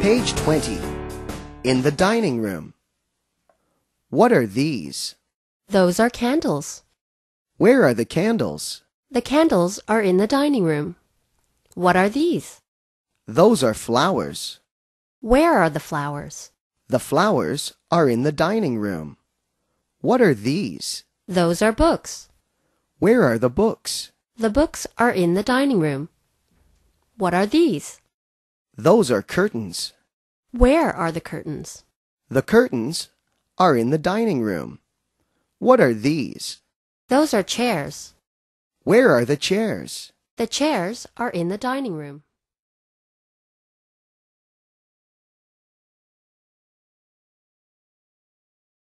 Page 20. In the dining room. What are these? Those are candles. Where are the candles? The candles are in the dining room. What are these? Those are flowers. Where are the flowers? The flowers are in the dining room. What are these? Those are books. Where are the books? The books are in the dining room. What are these? Those are curtains. Where are the curtains? The curtains are in the dining room. What are these? Those are chairs. Where are the chairs? The chairs are in the dining room.